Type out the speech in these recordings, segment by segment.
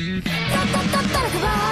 っ「タタっタラクバー」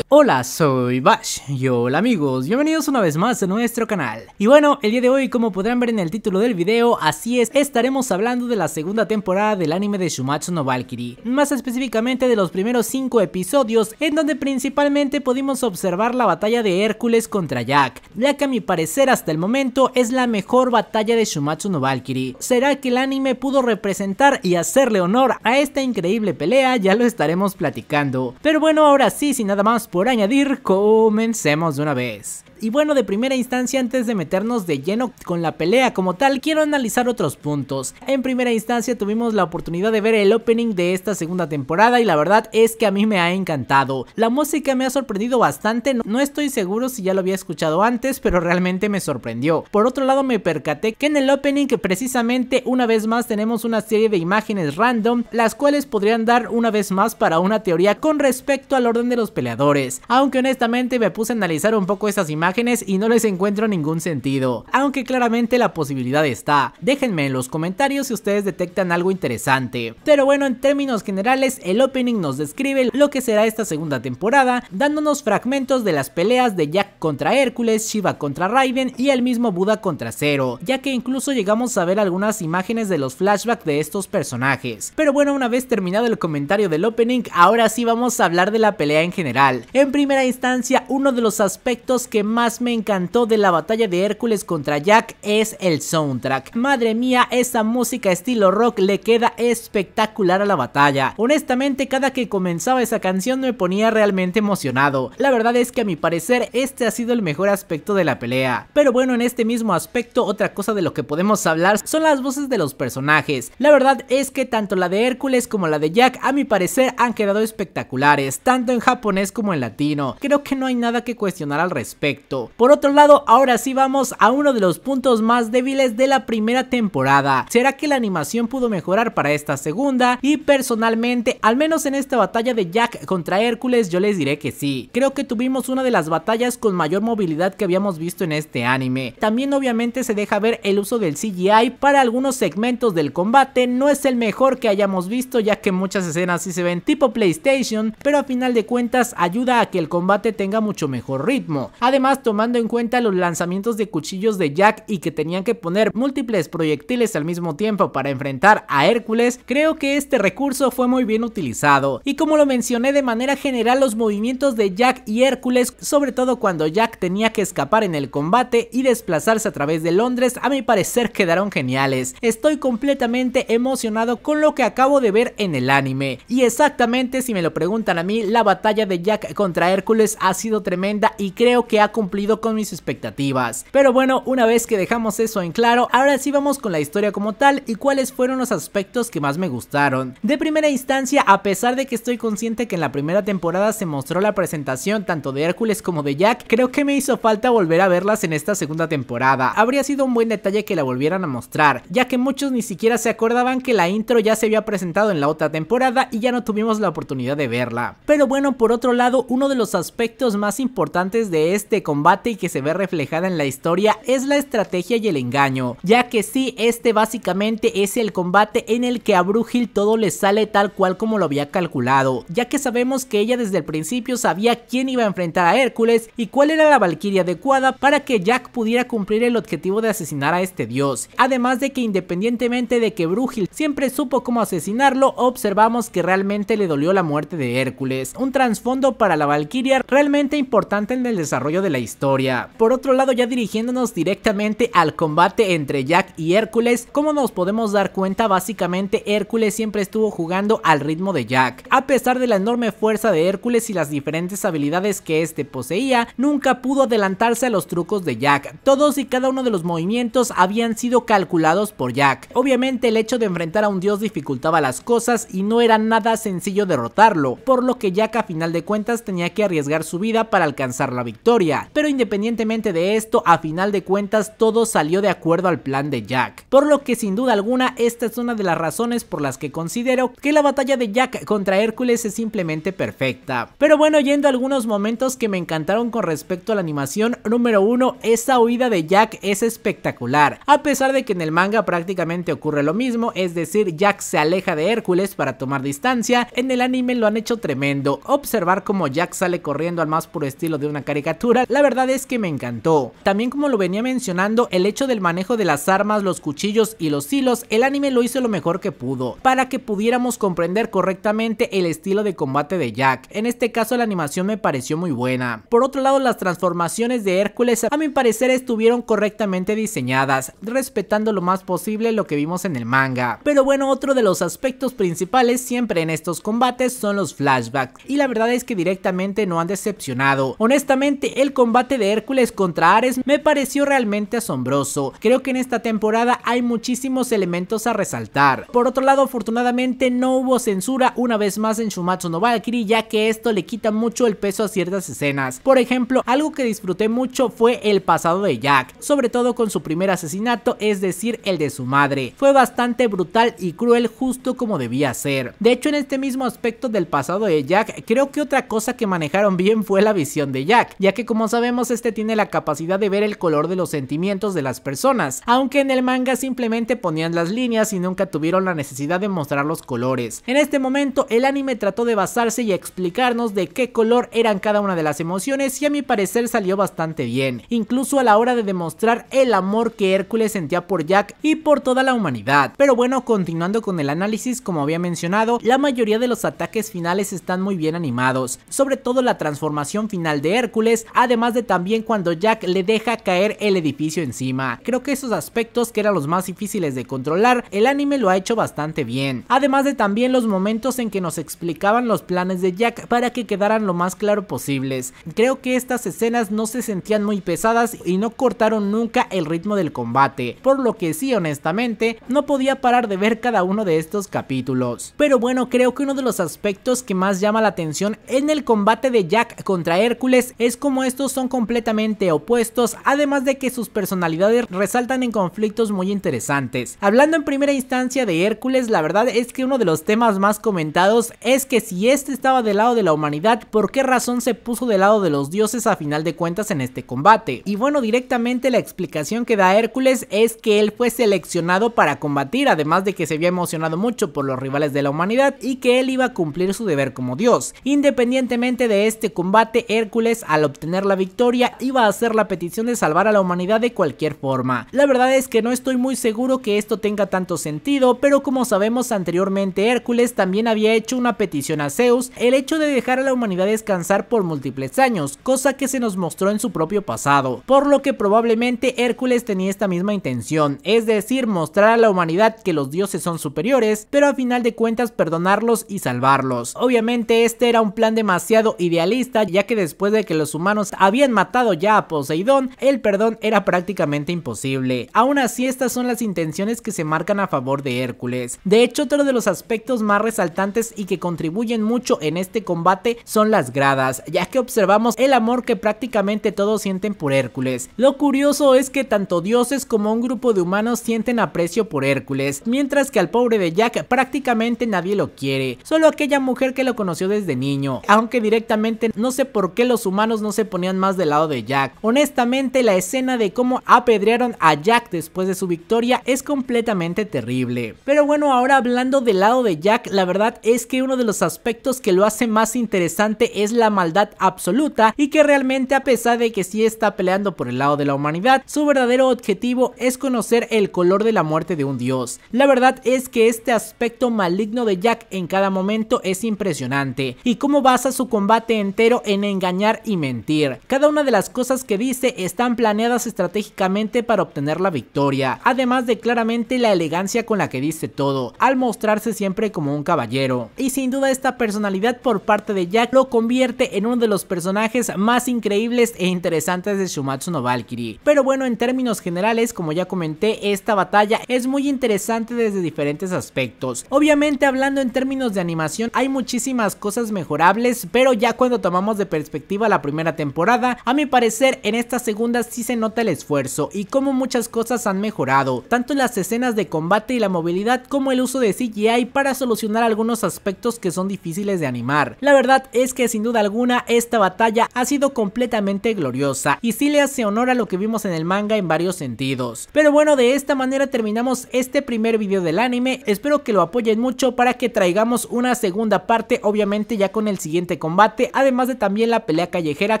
Hola, soy Bash y hola amigos, bienvenidos una vez más a nuestro canal. Y bueno, el día de hoy como podrán ver en el título del video, así es, estaremos hablando de la segunda temporada del anime de Shumatsu no Valkyrie, más específicamente de los primeros 5 episodios en donde principalmente pudimos observar la batalla de Hércules contra Jack, ya que a mi parecer hasta el momento es la mejor batalla de Shumatsu no Valkyrie. ¿Será que el anime pudo representar y hacerle honor a esta increíble pelea? Ya lo estaremos platicando. Pero bueno, ahora sí, sin nada más por añadir, comencemos de una vez. Y bueno, de primera instancia, antes de meternos de lleno con la pelea como tal, quiero analizar otros puntos. En primera instancia tuvimos la oportunidad de ver el opening de esta segunda temporada y la verdad es que a mí me ha encantado. La música me ha sorprendido bastante, no estoy seguro si ya lo había escuchado antes, pero realmente me sorprendió. Por otro lado me percaté que en el opening precisamente una vez más tenemos una serie de imágenes random, las cuales podrían dar una vez más para una teoría con respecto al orden de los peleadores. Aunque honestamente me puse a analizar un poco esas imágenes y no les encuentro ningún sentido, aunque claramente la posibilidad está. Déjenme en los comentarios si ustedes detectan algo interesante. Pero bueno, en términos generales, el opening nos describe lo que será esta segunda temporada, dándonos fragmentos de las peleas de Jack contra Hércules, Shiva contra Raven y el mismo Buda contra Zero, ya que incluso llegamos a ver algunas imágenes de los flashbacks de estos personajes. Pero bueno, una vez terminado el comentario del opening, ahora sí vamos a hablar de la pelea en general. En primera instancia, uno de los aspectos que más me encantó de la batalla de Hércules contra Jack es el soundtrack. Madre mía, esa música estilo rock le queda espectacular a la batalla. Honestamente, cada que comenzaba esa canción me ponía realmente emocionado. La verdad es que a mi parecer este ha sido el mejor aspecto de la pelea. Pero bueno, en este mismo aspecto, otra cosa de lo que podemos hablar son las voces de los personajes. La verdad es que tanto la de Hércules como la de Jack a mi parecer han quedado espectaculares, tanto en japonés como en latino. Creo que no hay nada que cuestionar al respecto. Por otro lado, ahora sí vamos a uno de los puntos más débiles de la primera temporada. ¿Será que la animación pudo mejorar para esta segunda? Y personalmente, al menos en esta batalla de Jack contra Hércules, yo les diré que sí. Creo que tuvimos una de las batallas con mayor movilidad que habíamos visto en este anime. También obviamente se deja ver el uso del CGI para algunos segmentos del combate. No es el mejor que hayamos visto ya que muchas escenas sí se ven tipo PlayStation, pero a final de cuentas ayuda a que el combate tenga mucho mejor ritmo. Además tomando en cuenta los lanzamientos de cuchillos de Jack y que tenían que poner múltiples proyectiles al mismo tiempo para enfrentar a Hércules, creo que este recurso fue muy bien utilizado. Y como lo mencioné de manera general, los movimientos de Jack y Hércules, sobre todo cuando Jack tenía que escapar en el combate y desplazarse a través de Londres, a mi parecer quedaron geniales. Estoy completamente emocionado con lo que acabo de ver en el anime. Y exactamente, si me lo preguntan a mí, la batalla de Jack contra Hércules ha sido tremenda y creo que ha cumplido con mis expectativas. Pero bueno, una vez que dejamos eso en claro, ahora sí vamos con la historia como tal y cuáles fueron los aspectos que más me gustaron. De primera instancia, a pesar de que estoy consciente que en la primera temporada se mostró la presentación tanto de Hércules como de Jack, creo que me hizo falta volver a verlas en esta segunda temporada. Habría sido un buen detalle que la volvieran a mostrar, ya que muchos ni siquiera se acordaban que la intro ya se había presentado en la otra temporada y ya no tuvimos la oportunidad de verla. Pero bueno, por otro lado, uno de los aspectos más importantes de este combate y que se ve reflejada en la historia es la estrategia y el engaño, ya que sí, este básicamente es el combate en el que a brújil todo le sale tal cual como lo había calculado, ya que sabemos que ella desde el principio sabía quién iba a enfrentar a Hércules y cuál era la valquiria adecuada para que Jack pudiera cumplir el objetivo de asesinar a este dios, además de que independientemente de que brújil siempre supo cómo asesinarlo, observamos que realmente le dolió la muerte de Hércules, un trasfondo para la valquiria realmente importante en el desarrollo de la historia. Por otro lado, ya dirigiéndonos directamente al combate entre Jack y Hércules, como nos podemos dar cuenta, básicamente Hércules siempre estuvo jugando al ritmo de Jack. A pesar de la enorme fuerza de Hércules y las diferentes habilidades que este poseía, nunca pudo adelantarse a los trucos de Jack. Todos y cada uno de los movimientos habían sido calculados por Jack. Obviamente el hecho de enfrentar a un dios dificultaba las cosas y no era nada sencillo derrotarlo, por lo que Jack a final de cuentas tenía que arriesgar su vida para alcanzar la victoria pero independientemente de esto, a final de cuentas todo salió de acuerdo al plan de Jack, por lo que sin duda alguna esta es una de las razones por las que considero que la batalla de Jack contra Hércules es simplemente perfecta. Pero bueno, yendo a algunos momentos que me encantaron con respecto a la animación, número uno, esa huida de Jack es espectacular, a pesar de que en el manga prácticamente ocurre lo mismo, es decir, Jack se aleja de Hércules para tomar distancia, en el anime lo han hecho tremendo, observar cómo Jack sale corriendo al más puro estilo de una caricatura, la verdad es que me encantó. También como lo venía mencionando, el hecho del manejo de las armas, los cuchillos y los hilos, el anime lo hizo lo mejor que pudo, para que pudiéramos comprender correctamente el estilo de combate de Jack. En este caso la animación me pareció muy buena. Por otro lado, las transformaciones de Hércules a mi parecer estuvieron correctamente diseñadas, respetando lo más posible lo que vimos en el manga. Pero bueno, otro de los aspectos principales siempre en estos combates son los flashbacks, y la verdad es que directamente no han decepcionado. Honestamente, el combate combate de Hércules contra Ares me pareció realmente asombroso. Creo que en esta temporada hay muchísimos elementos a resaltar. Por otro lado, afortunadamente no hubo censura una vez más en Shumatsu no Valkyrie, ya que esto le quita mucho el peso a ciertas escenas. Por ejemplo, algo que disfruté mucho fue el pasado de Jack, sobre todo con su primer asesinato, es decir, el de su madre. Fue bastante brutal y cruel justo como debía ser. De hecho, en este mismo aspecto del pasado de Jack, creo que otra cosa que manejaron bien fue la visión de Jack, ya que como saben, vemos este tiene la capacidad de ver el color de los sentimientos de las personas, aunque en el manga simplemente ponían las líneas y nunca tuvieron la necesidad de mostrar los colores. En este momento, el anime trató de basarse y explicarnos de qué color eran cada una de las emociones y a mi parecer salió bastante bien, incluso a la hora de demostrar el amor que Hércules sentía por Jack y por toda la humanidad. Pero bueno, continuando con el análisis, como había mencionado, la mayoría de los ataques finales están muy bien animados, sobre todo la transformación final de Hércules, además de también cuando Jack le deja caer el edificio encima. Creo que esos aspectos que eran los más difíciles de controlar, el anime lo ha hecho bastante bien. Además de también los momentos en que nos explicaban los planes de Jack para que quedaran lo más claro posibles. Creo que estas escenas no se sentían muy pesadas y no cortaron nunca el ritmo del combate, por lo que sí honestamente no podía parar de ver cada uno de estos capítulos. Pero bueno, creo que uno de los aspectos que más llama la atención en el combate de Jack contra Hércules es como estos son completamente opuestos, además de que sus personalidades resaltan en conflictos muy interesantes. Hablando en primera instancia de Hércules, la verdad es que uno de los temas más comentados es que si este estaba del lado de la humanidad, ¿por qué razón se puso del lado de los dioses a final de cuentas en este combate? Y bueno, directamente la explicación que da Hércules es que él fue seleccionado para combatir, además de que se había emocionado mucho por los rivales de la humanidad y que él iba a cumplir su deber como dios. Independientemente de este combate, Hércules al obtener la victoria iba a hacer la petición de salvar a la humanidad de cualquier forma. La verdad es que no estoy muy seguro que esto tenga tanto sentido, pero como sabemos anteriormente Hércules también había hecho una petición a Zeus, el hecho de dejar a la humanidad descansar por múltiples años, cosa que se nos mostró en su propio pasado, por lo que probablemente Hércules tenía esta misma intención, es decir, mostrar a la humanidad que los dioses son superiores, pero a final de cuentas perdonarlos y salvarlos. Obviamente este era un plan demasiado idealista, ya que después de que los humanos habían matado ya a Poseidón, el perdón era prácticamente imposible. Aún así, estas son las intenciones que se marcan a favor de Hércules. De hecho, otro de los aspectos más resaltantes y que contribuyen mucho en este combate son las gradas, ya que observamos el amor que prácticamente todos sienten por Hércules. Lo curioso es que tanto dioses como un grupo de humanos sienten aprecio por Hércules, mientras que al pobre de Jack prácticamente nadie lo quiere, solo aquella mujer que lo conoció desde niño, aunque directamente no sé por qué los humanos no se ponían más del lado de Jack. Honestamente, la escena de cómo apedrearon a Jack después de su victoria es completamente terrible. Pero bueno, ahora hablando del lado de Jack, la verdad es que uno de los aspectos que lo hace más interesante es la maldad absoluta y que realmente a pesar de que sí está peleando por el lado de la humanidad, su verdadero objetivo es conocer el color de la muerte de un dios. La verdad es que este aspecto maligno de Jack en cada momento es impresionante y cómo basa su combate entero en engañar y mentir. Cada una de las cosas que dice están planeadas estratégicamente para obtener la victoria, además de claramente la elegancia con la que dice todo, al mostrarse siempre como un caballero. Y sin duda esta personalidad por parte de Jack lo convierte en uno de los personajes más increíbles e interesantes de Shumatsu no Valkyrie. Pero bueno, en términos generales, como ya comenté, esta batalla es muy interesante desde diferentes aspectos. Obviamente hablando en términos de animación hay muchísimas cosas mejorables, pero ya cuando tomamos de perspectiva la primera temporada, a mi parecer en esta segunda sí se nota el esfuerzo y cómo muchas cosas han mejorado, tanto las escenas de combate y la movilidad como el uso de CGI para solucionar algunos aspectos que son difíciles de animar. La verdad es que sin duda alguna esta batalla ha sido completamente gloriosa y sí le hace honor a lo que vimos en el manga en varios sentidos. Pero bueno, de esta manera terminamos este primer video del anime, espero que lo apoyen mucho para que traigamos una segunda parte obviamente ya con el siguiente combate, además de también la pelea callejera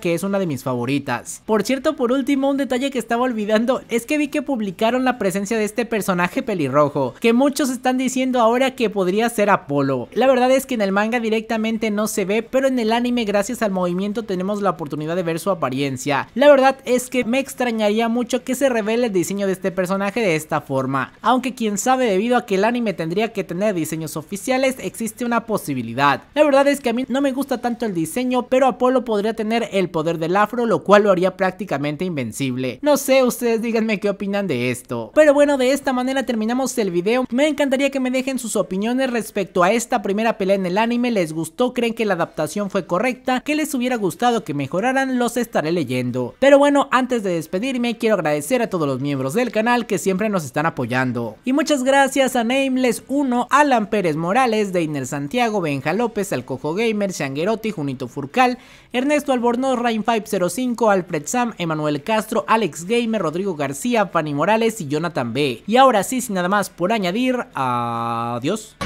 que es una de mis favoritas. Por cierto, por último, un detalle que estaba olvidando es que vi que publicaron la presencia de este personaje pelirrojo, que muchos están diciendo ahora que podría ser Apolo. La verdad es que en el manga directamente no se ve, pero en el anime gracias al movimiento tenemos la oportunidad de ver su apariencia. La verdad es que me extrañaría mucho que se revele el diseño de este personaje de esta forma, aunque quien sabe debido a que el anime tendría que tener diseños oficiales existe una posibilidad. La verdad es que a mí no me gusta tanto el diseño, pero Apolo podría tener el poder del afro, lo cual lo haría prácticamente invencible. No sé, ustedes díganme qué opinan de esto. Pero bueno, de esta manera terminamos el video. Me encantaría que me dejen sus opiniones respecto a esta primera pelea en el anime. ¿Les gustó? ¿Creen que la adaptación fue correcta? ¿Qué les hubiera gustado que mejoraran? Los estaré leyendo. Pero bueno, antes de despedirme, quiero agradecer a todos los miembros del canal que siempre nos están apoyando. Y muchas gracias a Nameless1, Alan Pérez Morales, Deiner Santiago, Benja López, Alcojo Gamer, Shanguerotti, Junito Furcal, Ernesto Albornoz, Rainfire 05 Alfred Sam, Emanuel Castro, Alex Gamer, Rodrigo García, Fanny Morales y Jonathan B. Y ahora sí, sin nada más por añadir, adiós.